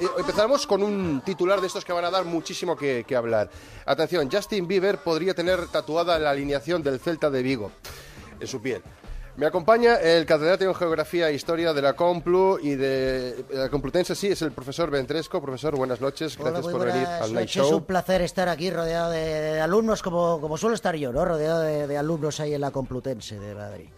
Eh, empezamos con un titular de estos que van a dar muchísimo que, hablar. Atención, Justin Bieber podría tener tatuada la alineación del Celta de Vigo en su piel. Me acompaña el catedrático de Geografía e Historia de la Complutense, sí, es el profesor Ventresco. Profesor, buenas noches, gracias por venir al Night Es un placer estar aquí rodeado de, alumnos, como, como, suelo estar yo, ¿no? Rodeado de, de, alumnos ahí en la Complutense de Madrid.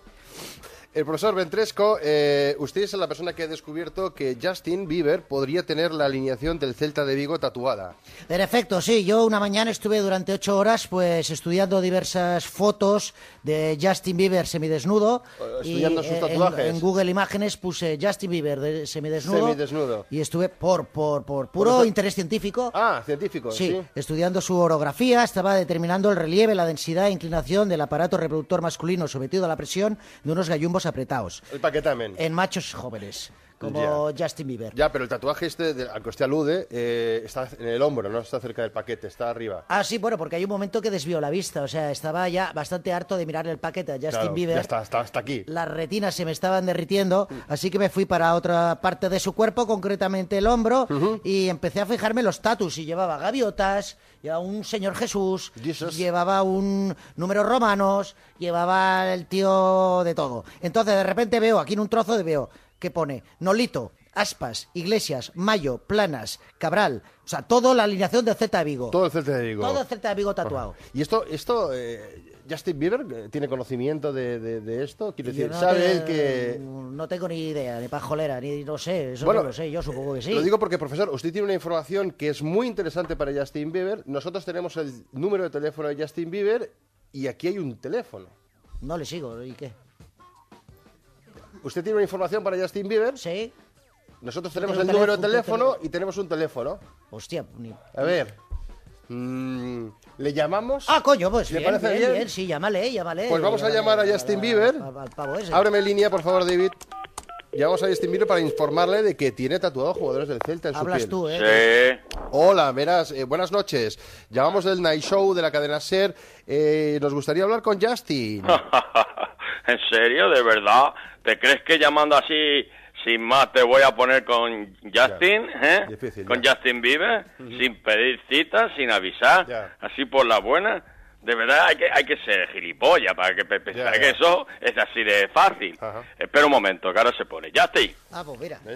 El profesor Ventresco, eh, usted es la persona que ha descubierto que Justin Bieber podría tener la alineación del Celta de Vigo tatuada. En efecto, sí. Yo una mañana estuve durante ocho horas pues estudiando diversas fotos de Justin Bieber semidesnudo. Eh, estudiando sus tatuajes. En, Google Imágenes puse Justin Bieber semidesnudo. Semidesnudo. Y estuve por, por, por puro interés científico. Ah, científico, sí, sí. Estudiando su orografía, estaba determinando el relieve, la densidad e inclinación del aparato reproductor masculino sometido a la presión de unos gallumbos apretados. El paquetamen. En machos jóvenes como Justin Bieber. Ya, pero el tatuaje este al que usted alude eh, está en el hombro, no está cerca del paquete, está arriba. Ah, sí, bueno, porque hay un momento que desvió la vista, o sea, estaba ya bastante harto de mirar el paquete a Justin Bieber. Ya está, está, aquí. Las retinas se me estaban derritiendo, así que me fui para otra parte de su cuerpo, concretamente el hombro, y empecé a fijarme los tatus y llevaba gaviotas, llevaba un Señor Jesús, llevaba un número romanos, llevaba el tío de todo. Entonces, de repente veo aquí en un trozo de veo que pone Nolito, Aspas, Iglesias, Mayo, Planas, Cabral, o sea, toda la alineación del Z de Vigo. Todo el Z de Vigo. Todo el Z de Vigo tatuado. Y esto, esto eh, Justin Bieber eh, tiene conocimiento de, esto, quiero decir, sabe él que no tengo ni idea, ni pajolera, ni no sé, eso no lo sé, yo supongo que eh, sí. Lo digo porque profesor, usted tiene una información que es muy interesante para Justin Bieber. Nosotros tenemos el número de teléfono de Justin Bieber y aquí hay un teléfono. No le sigo, ¿y qué? Usted tiene una información para Justin Bieber. Sí. Nosotros tenemos el número de teléfono y tenemos un teléfono. Hostia, ni- A ver. Mm, ¿Le llamamos? Ah, coño, pues ¿Le parece bien, sí, llámale, llámale. Pues vamos a llamar a Justin Bieber. Ábreme línea, por favor, David. Llamamos a Justin Bieber para informarle de que tiene tatuado jugadores del Celta en Hablas su tú, ¿eh? Sí. Hola, veras. Eh, buenas noches. Llamamos del Night Show de la cadena Ser. Eh, nos gustaría hablar con Justin. ¿En serio? ¿De verdad? ¿Te crees que llamando así, sin más, te voy a poner con Justin? Eh? con Justin Bieber, sin pedir citas, sin avisar, así por la buena. De verdad hay que, hay que ser gilipollas para que pensar que eso es así de fácil. Espera un momento, que ahora se pone. Justin. Ah, pues mira.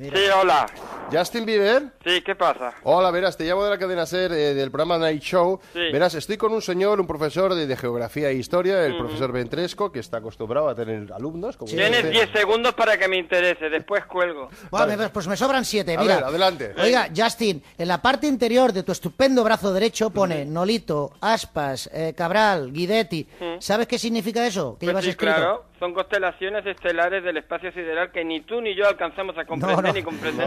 Sí, hola. Justin Bieber. Sí, ¿qué pasa? Hola, verás, te llamo de la cadena SER eh, del programa Night Show. Verás, estoy con un señor, un profesor de, geografía e historia, el profesor Ventresco, que está acostumbrado a tener alumnos. Como Tienes 10 segundos para que me interese, después cuelgo. Vale, pues, pues me sobran 7, mira. adelante. Oiga, Justin, en la parte interior de tu estupendo brazo derecho pone Nolito, Aspas, eh, Cabral, Guidetti. ¿Sabes qué significa eso? Pues sí, claro, son constelaciones estelares del espacio sideral que ni tú ni yo alcanzamos a comprender.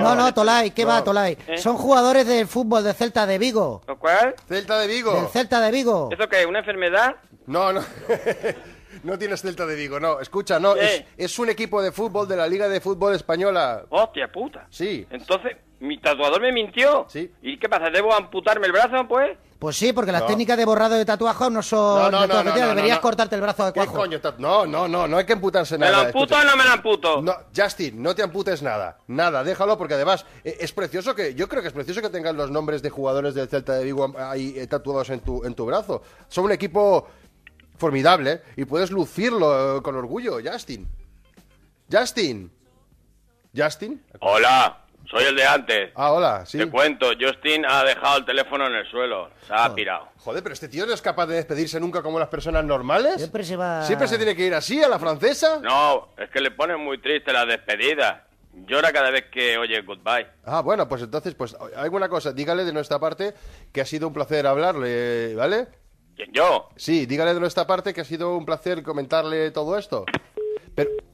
No, no, Tolai, ¿qué va, Tolai? ¿Eh? Son jugadores del fútbol de Celta de Vigo. ¿Lo cuál? Celta de Vigo. Celta de Vigo. ¿Eso qué? ¿Una enfermedad? No, no. No tienes Celta de Vigo, no. Escucha, no. Eh. Es, un equipo de fútbol de la Liga de Fútbol Española. ¡Hostia puta! Sí. Entonces, mi tatuador me mintió. Sí. ¿Y qué pasa? ¿Debo amputarme el brazo, pues? Pues sí, porque las técnicas de borrado de tatuajes no son. No, no, deberías cortarte el brazo de cuajo. No, no, no, no hay que amputarse nada. ¿Me lo amputo o no me lo amputo? No, Justin, no te amputes nada. Nada, déjalo, porque además eh, es precioso que. Yo creo que es precioso que tengas los nombres de jugadores del Celta de Vigo ahí eh, tatuados en tu, en tu brazo. Son un equipo formidable eh, y puedes lucirlo con orgullo, Justin. Justin. Justin. Hola. Soy el de antes. Ah, hola, sí. Te cuento, Justin ha dejado el teléfono en el suelo. Se ha pirado. Joder, pero este tío no es capaz de despedirse nunca como las personas normales. Siempre se va. Siempre se tiene que ir así, a la francesa. No, es que le pone muy triste la despedida. Llora cada vez que oye goodbye. Ah, bueno, pues entonces, pues alguna cosa, dígale de nuestra parte que ha sido un placer hablarle, ¿vale? ¿Quién yo? Sí, dígale de nuestra parte que ha sido un placer comentarle todo esto. Pero